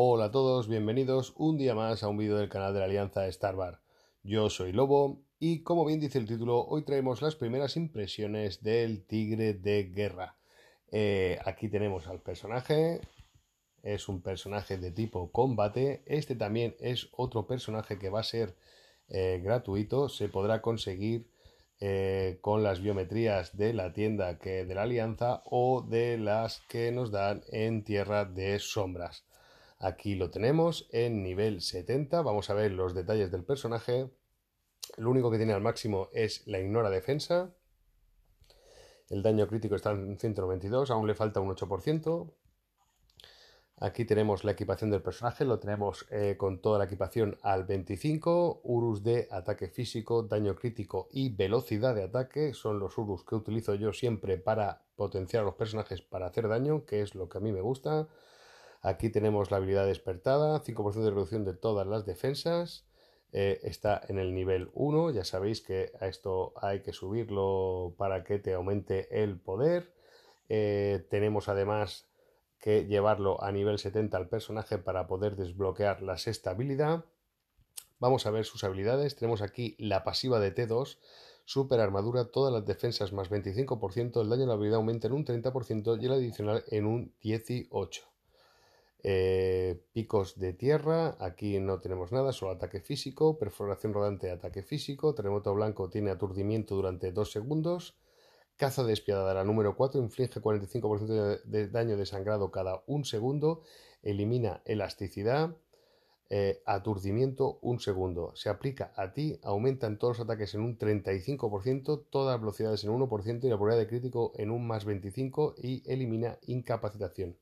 Hola a todos, bienvenidos un día más a un vídeo del canal de la Alianza Starbar. Yo soy Lobo y como bien dice el título, hoy traemos las primeras impresiones del Tigre de Guerra. Eh, aquí tenemos al personaje, es un personaje de tipo combate, este también es otro personaje que va a ser eh, gratuito, se podrá conseguir eh, con las biometrías de la tienda que de la alianza o de las que nos dan en tierra de sombras. Aquí lo tenemos en nivel 70. Vamos a ver los detalles del personaje. Lo único que tiene al máximo es la ignora defensa. El daño crítico está en 192, aún le falta un 8%. Aquí tenemos la equipación del personaje, lo tenemos eh, con toda la equipación al 25. Urus de ataque físico, daño crítico y velocidad de ataque son los Urus que utilizo yo siempre para potenciar a los personajes para hacer daño, que es lo que a mí me gusta. Aquí tenemos la habilidad despertada, 5% de reducción de todas las defensas. Eh, está en el nivel 1, ya sabéis que a esto hay que subirlo para que te aumente el poder. Eh, tenemos además que llevarlo a nivel 70 al personaje para poder desbloquear la sexta habilidad. Vamos a ver sus habilidades. Tenemos aquí la pasiva de T2, super armadura, todas las defensas más 25%, el daño de la habilidad aumenta en un 30% y el adicional en un 18%. Eh, picos de tierra, aquí no tenemos nada, solo ataque físico, perforación rodante, ataque físico, terremoto blanco tiene aturdimiento durante 2 segundos, caza despiadada, la número 4, inflige 45% de daño de sangrado cada 1 segundo, elimina elasticidad, eh, aturdimiento 1 segundo, se aplica a ti, aumentan todos los ataques en un 35%, todas las velocidades en 1% y la probabilidad de crítico en un más 25% y elimina incapacitación.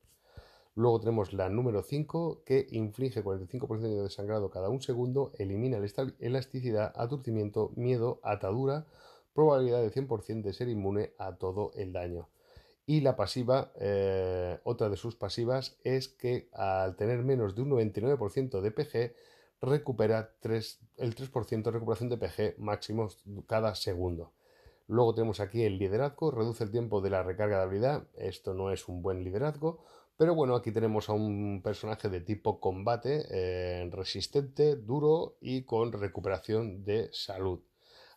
Luego tenemos la número 5, que inflige 45% de sangrado cada un segundo, elimina elasticidad, aturdimiento, miedo, atadura, probabilidad de 100% de ser inmune a todo el daño. Y la pasiva, eh, otra de sus pasivas, es que al tener menos de un 99% de PG, recupera el 3% de recuperación de PG máximo cada segundo. Luego tenemos aquí el liderazgo, reduce el tiempo de la recarga de habilidad, esto no es un buen liderazgo, pero bueno, aquí tenemos a un personaje de tipo combate, eh, resistente, duro y con recuperación de salud.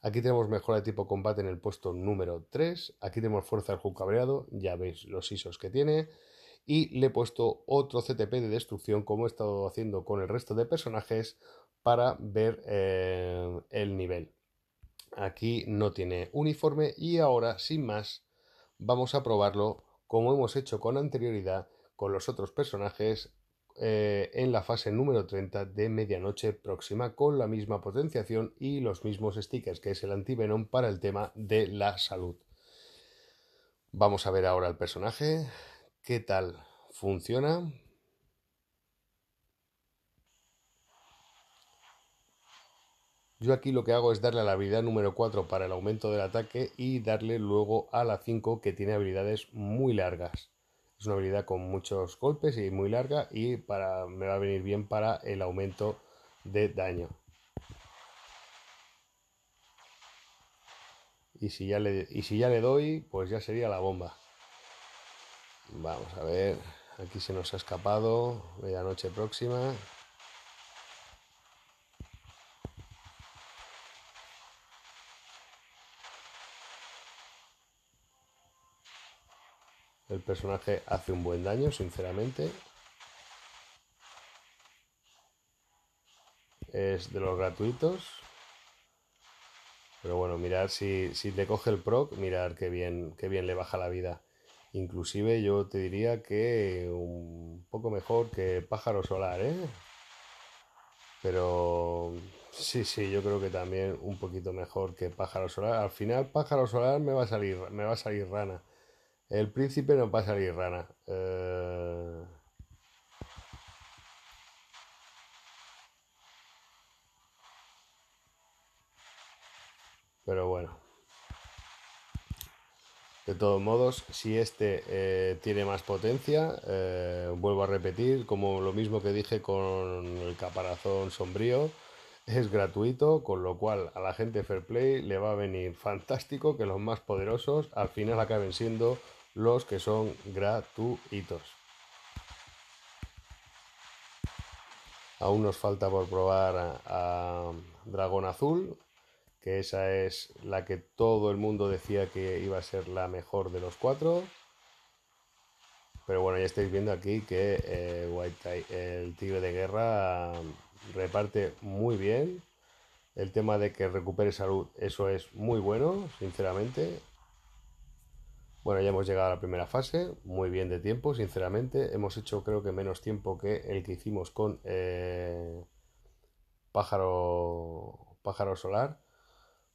Aquí tenemos mejora de tipo combate en el puesto número 3. Aquí tenemos fuerza del cabreado, ya veis los ISOs que tiene. Y le he puesto otro CTP de destrucción, como he estado haciendo con el resto de personajes, para ver eh, el nivel. Aquí no tiene uniforme y ahora, sin más, vamos a probarlo como hemos hecho con anterioridad con los otros personajes eh, en la fase número 30 de Medianoche Próxima con la misma potenciación y los mismos stickers que es el antivenom para el tema de la salud. Vamos a ver ahora el personaje, qué tal funciona. Yo aquí lo que hago es darle a la habilidad número 4 para el aumento del ataque y darle luego a la 5 que tiene habilidades muy largas. Es una habilidad con muchos golpes y muy larga y para, me va a venir bien para el aumento de daño. Y si, ya le, y si ya le doy, pues ya sería la bomba. Vamos a ver, aquí se nos ha escapado, medianoche próxima. El personaje hace un buen daño, sinceramente. Es de los gratuitos. Pero bueno, mirar si, si te coge el proc, mirar qué bien, qué bien le baja la vida. Inclusive yo te diría que un poco mejor que pájaro solar, ¿eh? Pero sí, sí, yo creo que también un poquito mejor que pájaro solar. Al final pájaro solar me va a salir, me va a salir rana. El príncipe no va a salir rana. Eh, pero bueno. De todos modos, si este eh, tiene más potencia, eh, vuelvo a repetir, como lo mismo que dije con el caparazón sombrío, es gratuito, con lo cual a la gente Fair Play le va a venir fantástico que los más poderosos al final acaben siendo los que son gratuitos. Aún nos falta por probar a, Dragón Azul, que esa es la que todo el mundo decía que iba a ser la mejor de los cuatro. Pero bueno, ya estáis viendo aquí que eh, White el tigre de guerra mm, reparte muy bien. El tema de que recupere salud, eso es muy bueno, sinceramente. Bueno, ya hemos llegado a la primera fase, muy bien de tiempo, sinceramente. Hemos hecho creo que menos tiempo que el que hicimos con eh, pájaro, pájaro solar.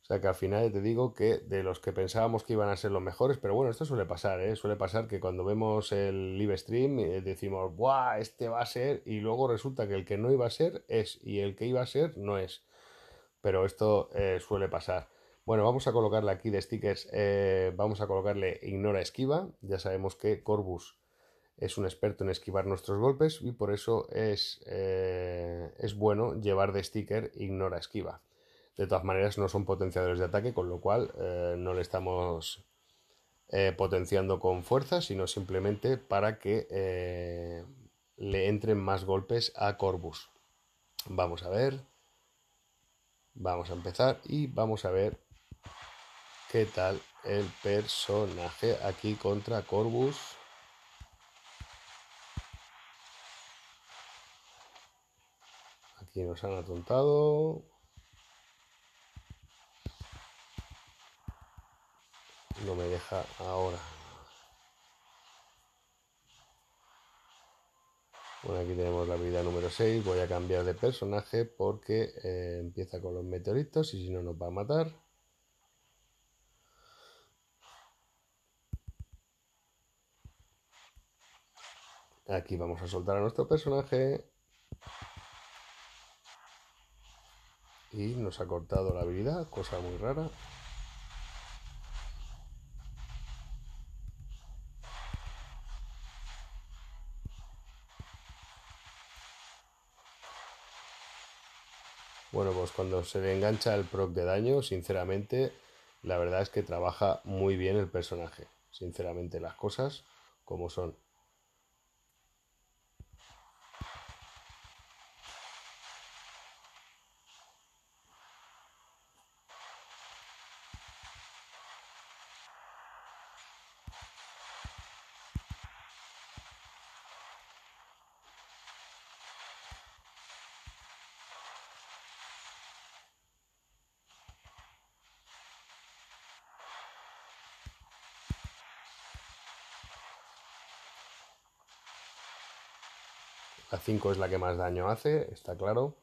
O sea que al final te digo que de los que pensábamos que iban a ser los mejores, pero bueno, esto suele pasar, ¿eh? Suele pasar que cuando vemos el live stream eh, decimos, ¡buah! Este va a ser, y luego resulta que el que no iba a ser es, y el que iba a ser no es. Pero esto suele pasar. Bueno, vamos a colocarle aquí de stickers, eh, vamos a colocarle ignora esquiva. Ya sabemos que Corbus es un experto en esquivar nuestros golpes y por eso es, eh, es bueno llevar de sticker ignora esquiva. De todas maneras, no son potenciadores de ataque, con lo cual eh, no le estamos potenciando con fuerza, sino simplemente para que le entren más golpes a Corbus. Vamos a ver. Vamos a empezar y vamos a ver ¿Qué tal el personaje aquí contra Corbus? Aquí nos han atontado. No me deja ahora. Bueno, aquí tenemos la vida número 6. Voy a cambiar de personaje porque eh, empieza con los meteoritos y si no nos va a matar. Aquí vamos a soltar a nuestro personaje. Y nos ha cortado la habilidad, cosa muy rara. Bueno, pues cuando se le engancha el proc de daño, sinceramente, la verdad es que trabaja muy bien el personaje. Sinceramente, las cosas como son. La 5 es la que más daño hace, está claro.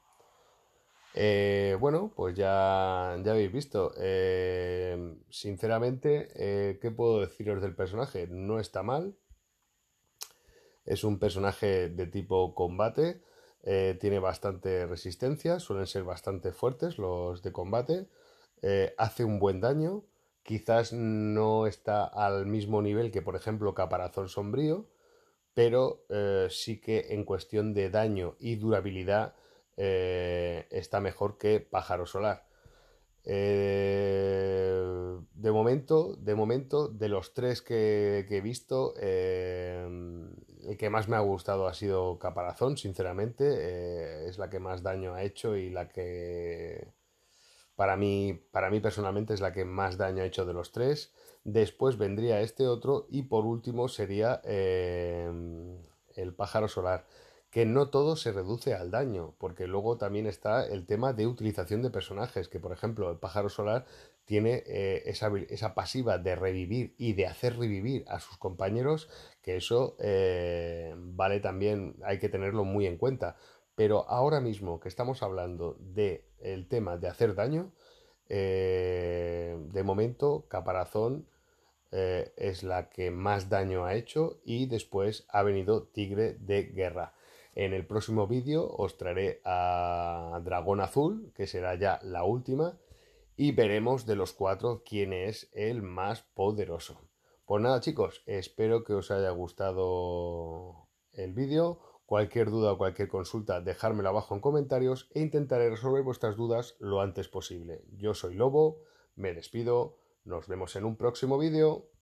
Eh, bueno, pues ya, ya habéis visto. Eh, sinceramente, eh, ¿qué puedo deciros del personaje? No está mal. Es un personaje de tipo combate. tiene bastante resistencia. Suelen ser bastante fuertes los de combate. hace un buen daño. Quizás no está al mismo nivel que, por ejemplo, Caparazón Sombrío pero eh, sí que en cuestión de daño y durabilidad eh, está mejor que Pájaro Solar. Eh, de momento, de momento, de los tres que he visto, el que más me ha gustado ha sido Caparazón, sinceramente. es la que más daño ha hecho y la que para mí, para mí personalmente es la que más daño ha hecho de los tres. Después vendría este otro y por último sería em, el pájaro solar, que no todo se reduce al daño, porque luego también está el tema de utilización de personajes, que por ejemplo el pájaro solar tiene eh, esa, pasiva de revivir y de hacer revivir a sus compañeros, que eso eh, vale también, hay que tenerlo muy en cuenta. Pero ahora mismo que estamos hablando del tema de hacer daño, eh, de momento Caparazón eh, es la que más daño ha hecho y después ha venido Tigre de Guerra. En el próximo vídeo os traeré a Dragón Azul, que será ya la última, y veremos de los cuatro quién es el más poderoso. Pues nada chicos, espero que os haya gustado el vídeo. Cualquier duda o cualquier consulta, dejármela abajo en comentarios e intentaré resolver vuestras dudas lo antes posible. Yo soy Lobo, me despido, nos vemos en un próximo vídeo.